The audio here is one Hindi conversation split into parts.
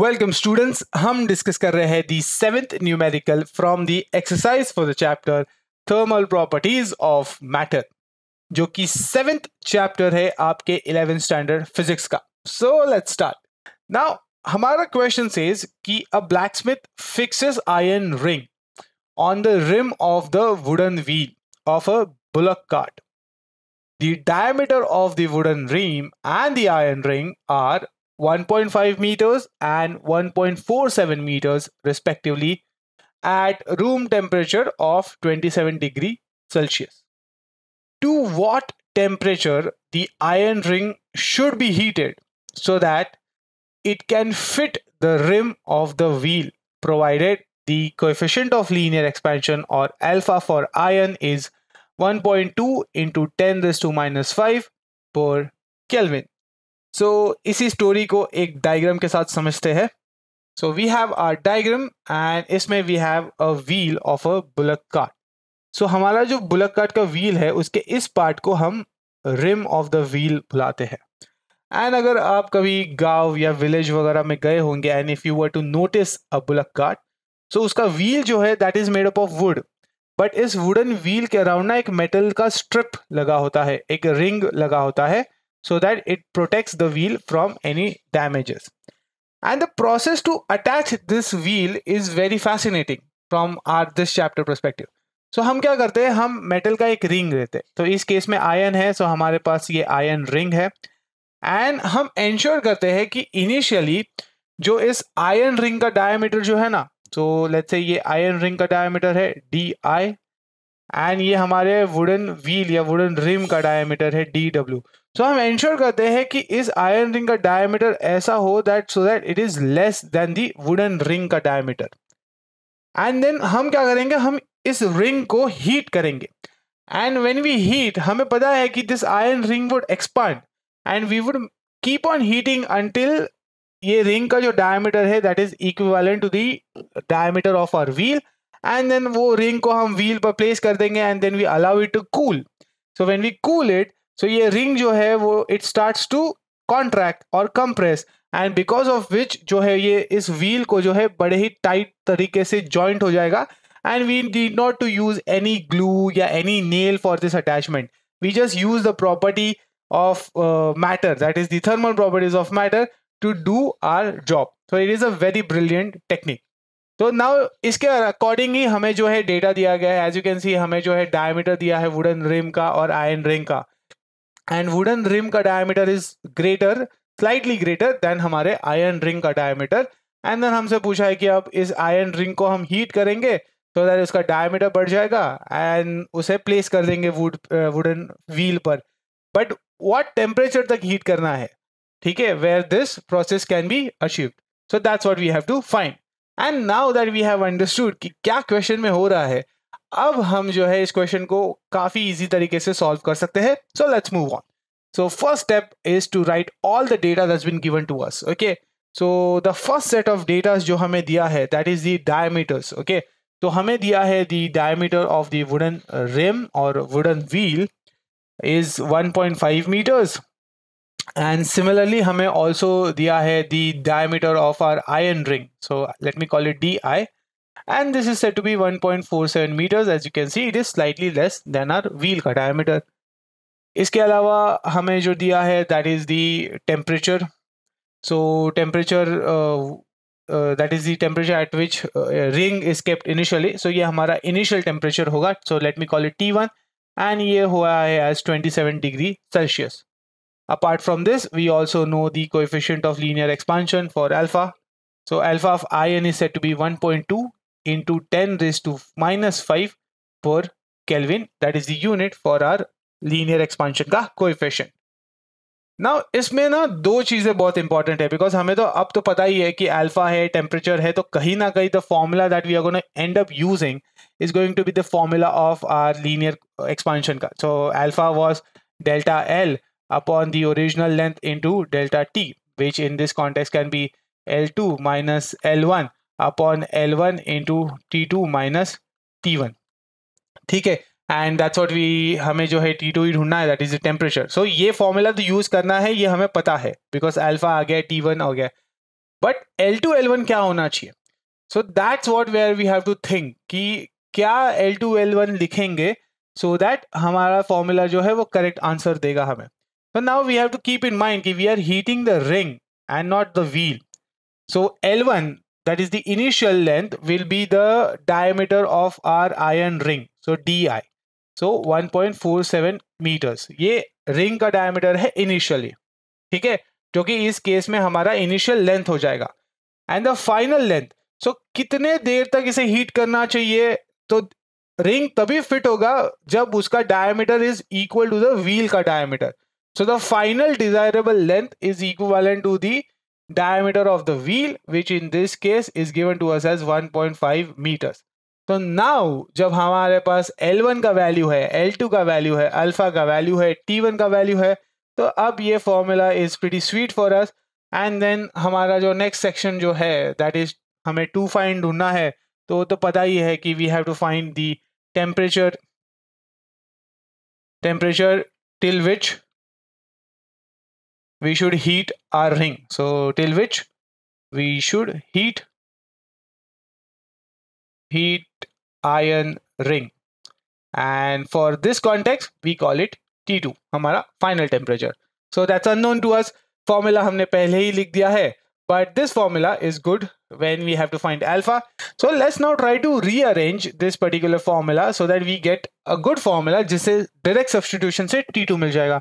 वेलकम स्टूडेंट्स हम डिस्कस कर रहे हैं the seventh numerical from the exercise for the chapter thermal properties of matter जो कि सेवेंथ चैप्टर है आपके इलेवेंथ स्टैंडर्ड फिजिक्स का सो लेट्स स्टार्ट नाउ हमारा क्वेश्चन सेज कि a blacksmith fixes iron ring on the rim of the wooden wheel of a bullock cart the diameter of the wooden rim and the iron ring are 1.5 meters and 1.47 meters respectively at room temperature of 27 degree Celsius. To what temperature the iron ring should be heated so that it can fit the rim of the wheel provided the coefficient of linear expansion or alpha for iron is 1.2 into 10 raised to minus 5 per Kelvin. So so, इसी स्टोरी को एक डायग्राम के साथ समझते हैं so we have our diagram and इसमें we have a wheel of a bullock cart so हमारा जो बुलक कार्ट का व्हील है उसके इस पार्ट को हम रिम ऑफ द व्हील बुलाते हैं एंड अगर आप कभी गांव या विलेज वगैरह में गए होंगे and if you were to notice a bullock cart so उसका व्हील जो है that is made up of wood but इस वुडन व्हील के अराउंड ना एक मेटल का स्ट्रिप लगा होता है एक रिंग लगा होता है so that it protects the wheel from any damages. And the process to attach this wheel is very fascinating from our this chapter perspective. So so, हम क्या करते हैं हम मेटल का एक रिंग लेते हैं तो इस केस में आयन है सो so हमारे पास ये आयन रिंग है एंड हम इंश्योर करते हैं कि इनिशियली जो इस आयन रिंग का डायमीटर जो है ना तो लेट्स से ये आयन रिंग का डायमीटर है डी आई एंड ये हमारे वुडन व्हील या वुडन रिम का डायमीटर है डी डब्ल्यू सो हम इंश्योर करते हैं कि इस आयरन रिंग का डायमीटर ऐसा हो that so that it is less than the wooden ring का डायमीटर एंड देन हम क्या करेंगे हम इस रिंग को हीट करेंगे एंड वेन वी हीट हमें पता है कि this iron ring would expand and we would keep on heating until ये रिंग का जो डायमीटर है that is equivalent to the diameter of our wheel and then वो रिंग को हम व्हील पर प्लेस कर देंगे and then we allow it to cool so when we cool it so ये रिंग जो है वो इट स्टार्ट्स टू कॉन्ट्रैक्ट और कंप्रेस एंड बिकॉज ऑफ विच जो है ये इस व्हील को जो है बड़े ही टाइट तरीके से जॉइंट हो जाएगा and we did not to use any glue या any nail for this attachment we just use the property of matter that is the thermal properties of matter to do our job so it is a very brilliant technique तो नाउ इसके अकॉर्डिंग ही हमें जो है डेटा दिया गया है एज यू कैन सी हमें जो है डायमीटर दिया है वुडन रिम का और आयन रिंग का एंड वुडन रिम का diameter is greater slightly greater than हमारे आयरन रिंग का डायमीटर एंड देन हमसे पूछा है कि अब इस आयरन रिंग को हम हीट करेंगे तो दैट उसका डायमीटर बढ़ जाएगा एंड उसे प्लेस कर देंगे वुड वुडन व्हील पर बट वॉट टेम्परेचर तक हीट करना है ठीक है where this process can be achieve so that's what we have to find and now that we have understood कि क्या क्वेश्चन में हो रहा है अब हम जो है इस क्वेश्चन को काफी इजी तरीके से सॉल्व कर सकते हैं so let's move on so first step is to write all the data that's been given to us okay so the first set of data जो हमें दिया है that is the diameters okay तो हमें दिया है the diameter of the wooden rim और wooden wheel is 1.5 metres and similarly हमें ऑल्सो दिया है the diameter of our iron ring so let me call it D I and this is said to be 1.47 meters as you can see it is slightly less than our wheel diameter इसके अलावा हमें जो दिया है that is the temperature so temperature uh, uh, that is the temperature at which uh, ring is kept initially so yeah, हमारा initial temperature होगा so let me call it T1 and ये हुआ है as 27 degree Celsius apart from this we also know the coefficient of linear expansion for alpha so alpha of IN is said to be 1.2 into 10 raised to minus 5 per Kelvin. That is the unit for our linear expansion ka coefficient. Now, इसमें ना दो चीजें बहुत important because हमें तो अब तो alpha है, temperature है, तो the formula that we are going to end up using is going to be the formula of our linear expansion So alpha was delta L upon the original length into delta T, which in this context can be L2 minus L1. Upon L one into T two minus T one ठीक है एंड दैट्स वॉट वी हमें जो है टी टू ही ढूंढना है that is the temperature so ये फॉर्मूला तो यूज़ करना है ये हमें पता है बिकॉज एल्फा आ गया टी वन आ गया but L two L one क्या होना चाहिए so that's what where we have to think कि क्या एल टू एल वन लिखेंगे सो so दैट हमारा फॉर्मूला जो है वो करेक्ट आंसर देगा हमें so now we have to keep in mind कि we are heating the ring and not the wheel so L one that is the initial length will be the diameter of our iron ring so di so so, 1.47 metres ये रिंग का डायमीटर है इनिशियली ठीक है जो कि इस केस में हमारा इनिशियल लेंथ हो जाएगा and the final length so कितने देर तक इसे हीट करना चाहिए तो रिंग तभी फिट होगा जब उसका diameter is equal to the wheel का diameter so the final desirable length is equal to the diameter of the wheel, which in this case is given to us as 1.5 meters. तो नाउ जब हमारे पास L1 का वैल्यू है L2 का वैल्यू है अल्फा का वैल्यू है T1 का वैल्यू है तो अब ये formula is pretty sweet for us and then हमारा जो नेक्स्ट सेक्शन जो है दैट इज हमें टू फाइंड ढूंढना है तो तो पता ही है कि we have to find the temperature temperature till which we should heat our ring so till which we should heat heat iron ring and for this context we call it T2 hamara final temperature so that's unknown to us formula humne pehle hi likh diya hai but this formula is good when we have to find alpha so let's now try to rearrange this particular formula so that we get a good formula jisse direct substitution se T2 mil jayega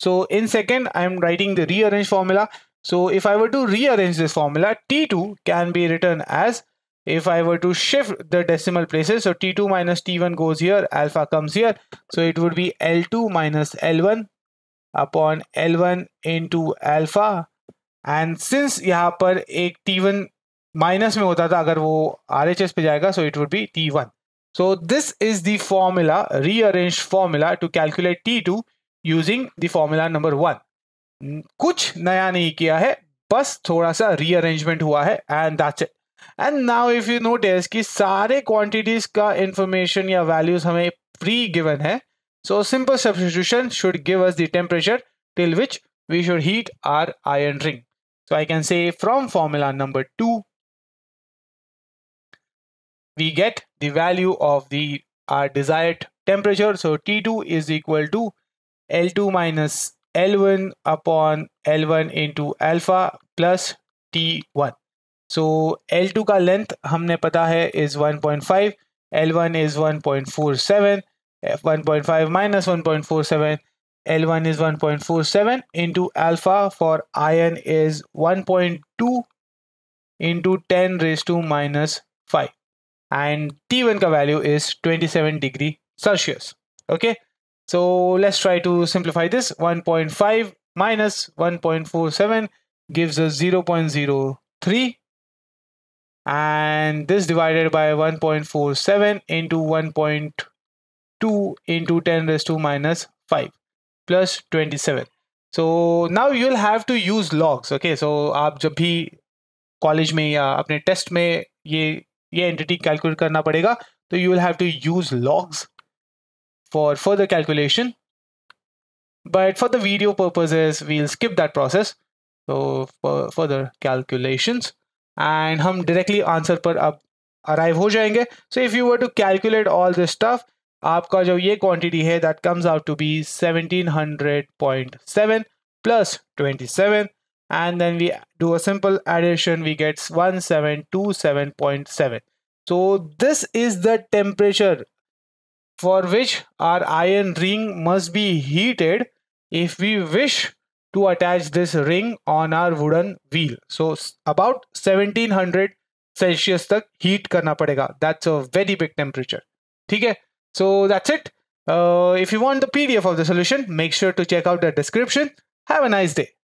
So in second, I'm writing the rearrange formula. So if I were to rearrange this formula, T2 can be written as if I were to shift the decimal places, so T2 minus T1 goes here, alpha comes here. So it would be L2 minus L1 upon L1 into alpha. And since यहाँ पर एक t one minus में होता था अगर वो आर एच एस पे जाएगा so it would be T one so this is the formula, rearrange formula to calculate using the formula number one कुछ नया नहीं किया है बस थोड़ा सा रीअरेंजमेंट हुआ है and that's it and now if you notice कि सारे क्वांटिटीज का इंफॉर्मेशन या वैल्यूज हमें प्री गिवन है so simple substitution should give us the temperature till which we should heat our iron ring so I can say from formula number two we get the of of the our desired temperature so t2 is equal to L2 minus L1 upon L1 into alpha plus T1. So L2 का length हमने पता है is 1.5, L1 is 1.47, 1.5 minus 1.47, L1 is 1.47 into alpha for iron is 1.2 into 10 raised to minus 5 and T1 का value is 27 degree Celsius. Okay. So let's try to simplify this. 1.5 minus 1.47 gives us 0.03 and this divided by 1.47 into 1.2 into 10 raised to minus 5 plus 27 so now you'll have to use logs okay so आप जब भी कॉलेज में या अपने टेस्ट में ये entity calculate करना पड़ेगा तो you will have to use logs for further calculation. But for the video purposes, we'll skip that process. So for further calculations and हम directly answer per arrive So if you were to calculate all this stuff, आपका जो ये quantity है that comes out to be 1700.7 plus 27 and then we do a simple addition we get 1727.7 so this is the temperature for which our iron ring must be heated if we wish to attach this ring on our wooden wheel. So about 1700 Celsius the heat karna padega. That's a very big temperature. Hai? So that's it. Uh, if you want the PDF of the solution, make sure to check out the description. Have a nice day.